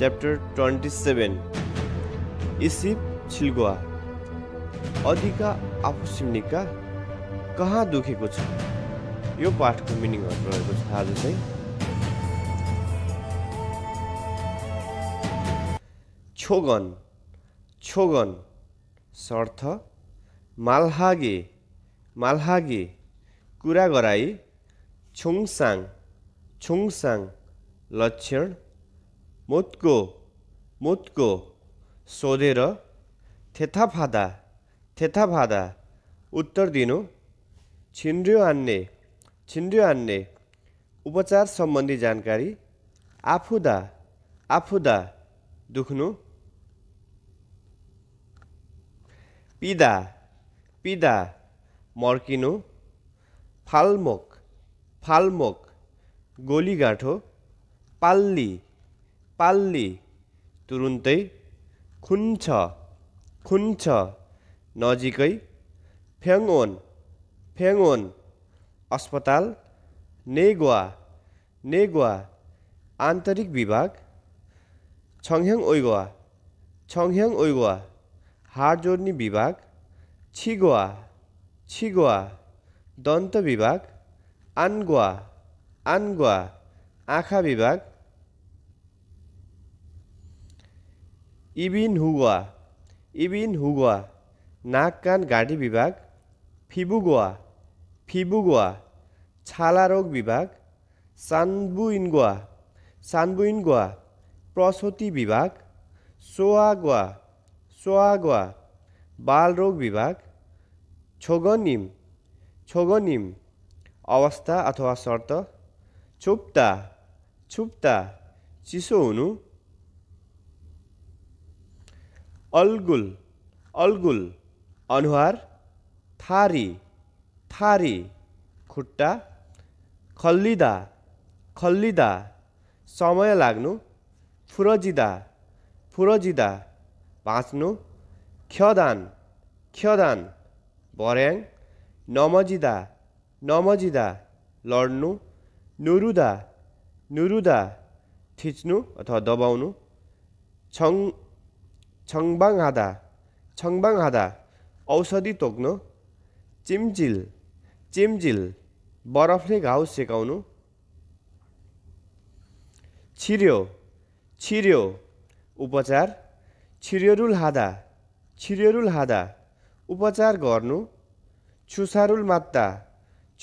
Chapter twenty seven इसिप छिलगुवा अधिका आफूसिम्निका कहाँ दुखेको छ यो पाठको मिनिङहरू रहेको छ आज चाहिँ छोगन छोगन सर्थ मालहागे मालहागे कुरा गराई छुङसाङ छुङसाङ लक्षण मोत्को, मुटको सोधेर थेथाफादा थेथाफादा उत्तर दिनु छिन्ड्रियो आन्ने छिन्ड्रियो आन्ने उपचार सम्बन्धी जानकारी आफुदा आफुदा दुख्नु पिदा पिदा मर्किनु फाल्मोक फाल्मोक गोलीगाँठो पाल्ली पाल्ली तुरुन्तै खुन्छ खुन्छ नजिकै फ्याङओन फ्याङओन अस्पताल नेगुवा नेगुवा आन्तरिक विभाग छङ्ह्याङ ओइगवा छङ्ह्याङ ओइगवा हाड जोड्ने विभाग छिगुवा छिगुवा दन्त विभाग आनगुवा आन्गवा आँखा विभाग ইবিন হুগোৱা ইবিন হুগোৱা নাক কাণ গাঁঠি বিভাগ ফিবুগোৱা ফিবুগোৱা ছালা রোগ বিভাগ সানবুইনগোয়া সানবুইনগোয়া প্রসূতি বিভাগ সোয়াগোয়া সোয়াগোয়া বালরোগ বিভাগ ছোগনিম ছোগনিম অবস্থা অথবা শর্ত ছুপ্তা ছুপ্তা চিসো হুनु अलगुल अलगुल अनुहार थारी थारी खुट्टा खल्लिँदा खल्लिँदा समय लाग्नु फुरजिदा फुरजिदा भाँच्नु ख्यदान ख्यदान भर्याङ नमजिँदा नमजिँदा लड्नु नुरुदा नुरुदा थिच्नु अथवा दबाउनु छङ छङबाङ हाँदा औषधि तोक्नु चिम्चिल चिम्चिल बरफले घाउ सेकाउनु छिर्यो छिर्यो उपचार छिर्योरुल हादा छिर्योरुल हादा उपचार गर्नु छुसारुल मात्दा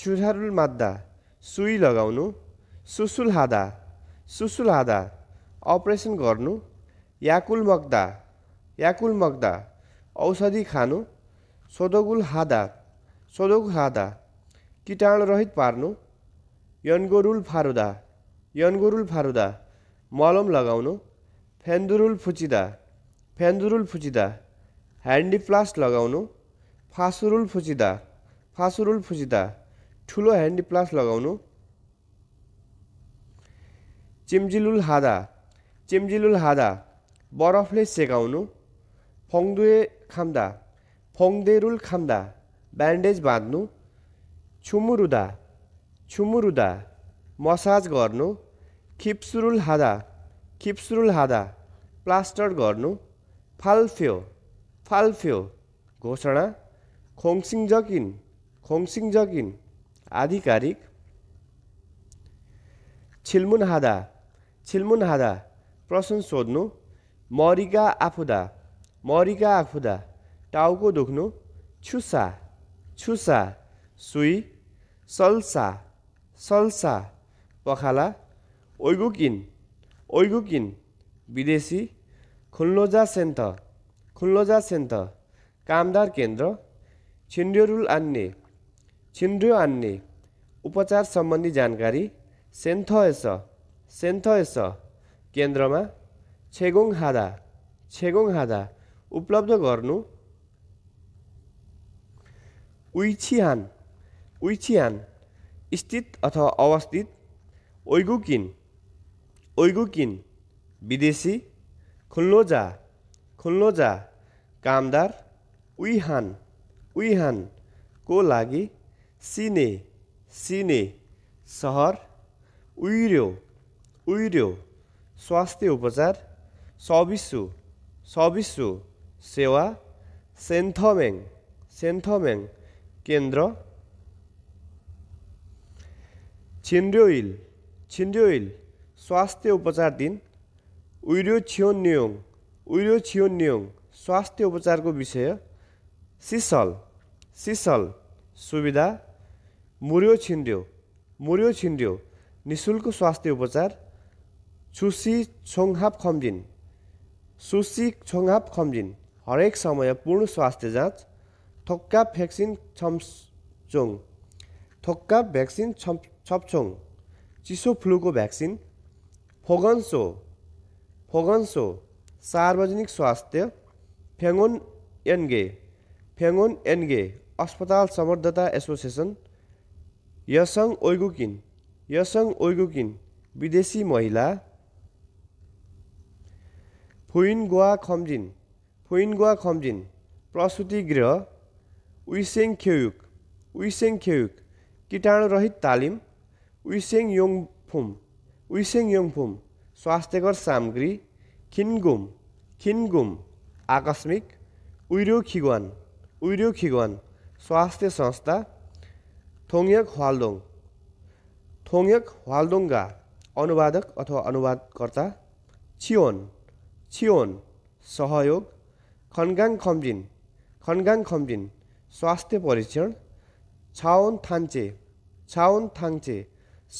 छुसारुल मात्दा सुई लगाउनु सुसुल हादा सुसुल हादा अपरेसन गर्नु याकुल मग्दा याकुल मग्दा औषधि खानु सोदोगुल हादा सोदोग हादा किटाणुरहित पार्नु यनगोरुल फारुदा यनगोरुल फारुदा मलम लगाउनु फेन्दुरुल फुचिदा फेन्दुरुल फुचिदा ह्यान्डी प्लास्ट लगाउनु फासुरुल फुचिदा फासुरुल फुचिदा ठुलो ह्यान्डी प्लास्ट लगाउनु चिम्जिलुल हादा चिम्जिलुल हादा बरफले सेकाउनु फङ्दुए खाम्दा फङ्देरुल खाम्दा ब्यान्डेज बाँध्नु छुमुरुदा छुमुरुदा मसाज गर्नु खिप्सुरुल हादा खिप्सुरुल हादा प्लास्टर गर्नु फाल्फ्यो फाल्फ्यो घोषणा खोङसिङ जकिन खोङसिङ जकिन आधिकारिक छिल्मुन हादा छिल्मुन हादा प्रश्न सोध्नु मरिगा आफुदा मरिका आफुदा टाउको दुख्नु छुसा छुसा सुई सल्सा सल्सा पखाला ओइगुकिन ओइगुकिन विदेशी खुल्लोजा सेन्टर खुल्लोजा सेन्टर कामदार केन्द्र छिन्ड्योरुल आन्ने छिन्ड्यो आन्ने उपचार सम्बन्धी जानकारी सेन्थ सेन्थ यस केन्द्रमा छेगोङ हादा छेगोङ हादा उपलब्ध गर्नु उइछिहान उइछिहान स्थित अथवा अवस्थित ओइगुकिन ओइगुकिन विदेशी खुल्लोजा खुल्लोजा कामदार उइहान उइहानको लागि सिने सिने सहर उइर्यो उइर्यो स्वास्थ्य उपचार सबिसु सबिसु सेवा सेन्थोमेङ सेन्थोमेङ केन्द्र छिन्ड्योइल छिन्ड्योइल स्वास्थ्य उपचार दिन उइर्यो छियोन न्योङ उइर्यो स्वास्थ्य उपचारको विषय सिसल सिसल सुविधा मुर्यो छिन्ड्यो मुर्यो छिन्ड्यो निशुल्क स्वास्थ्य उपचार छुसी छोङहाप खम्जिन सुसी छोङहाप खम्जिन हरेक समय पूर्ण स्वास्थ्य जाँच थोक्का भ्याक्सिन छम्चोङ थोक्का भ्याक्सिन छप छप्छोङ चिसो फ्लूको भ्याक्सिन फोगन्सो फोगन्सो सार्वजनिक स्वास्थ्य फ्याङ्गोन एनगे फ्याङ्गोन एनगे अस्पताल समर्थता एसोसिएसन यसङ ओइगुकिन यसङ ओइगुकिन विदेशी महिला फुइन गोवा खम्जिन Huingwa खमजिन प्रसुति गृह उइसेङ खेयुक उइसेङ खेयुक कीटाणुरहित तालिम उइसेङ योङफुम उइसेङ योङफुम स्वास्थ्यकर सामग्री खिनगुम खिनगुम आकस्मिक उइरो खिगवान उइरो खिगवान स्वास्थ्य संस्था थोङयक ह्वालदोङ थोङयक ह्वालदोङका अनुवादक अथवा अनुवादकर्ता छियोन छियोन सहयोग खनगाङ खम्जिन खनगाङ खम्जिन स्वास्थ्य परीक्षण छाउन थाङ्चे छाउन थाङ्चे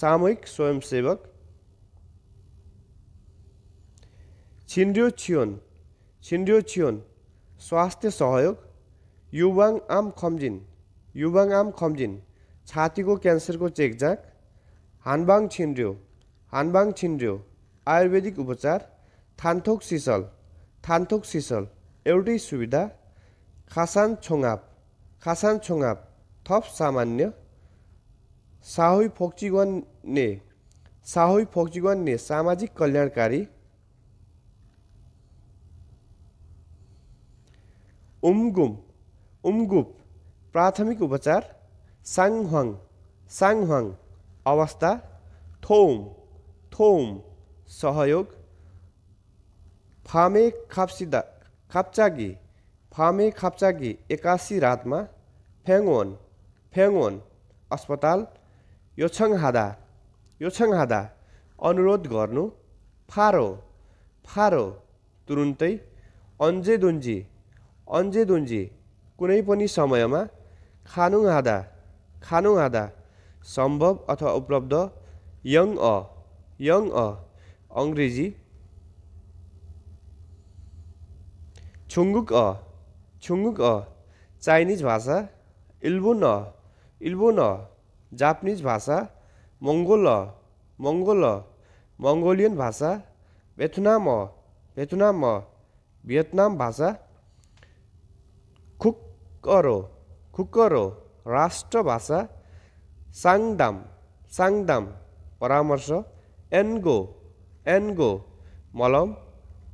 सामूहिक स्वयंसेवक छिन्ड्यो छियोन छिन्ड्यो छियोन स्वास्थ्य सहयोग युवाङ आम खम्जिन युवाङ आम खम्जिन छातीको क्यान्सरको चेकजाक हानबाङ छिन्ड्यो हानबाङ छिन्ड्यो आयुर्वेदिक उपचार थान्थोक सिसल थान्थोक सिसल एउटै सुविधा खासान छोङाप खासान छोङाप थप सामान्य साहु फोक्चिगन ने साहु फोक्चिगन ने सामाजिक कल्याणकारी उम्गुम उम्गुप प्राथमिक उपचार साङह्वाङ साङह्वाङ अवस्था थोम थोम सहयोग फामे खाप्सिदा खाप्चागी फामे खाप्चागी एक्कासी रातमा फ्याङोन फ्याङोन अस्पताल योछङहादा योछङहादा अनुरोध गर्नु फारो फारो तुरुन्तै अन्जेदुन्जी अन्जेदुन्जी कुनै पनि समयमा खानु हाँदा सम्भव अथवा उपलब्ध यङ अ यङ अ अङ्ग्रेजी 중국어, 중국어, 차이니즈 भाषा, 일본어, 일본어, 자파니즈 भाषा, 몽골어, 몽골어, 몽골리언 भाषा, 베트남어, 베트남어, 베트남 भाषा, 국어로, 국어로, 라스트 भाषा, 상담, 상담, परामर्श, एन्गो, एन्गो, मलम,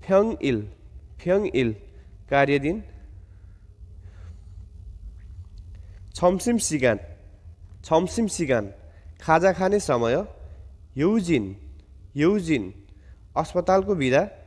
평일, 평일 दिन? छम्सिम सिगान छम्सिम सिगान खाजा खाने समय यौजिन यौजिन अस्पतालको बिदा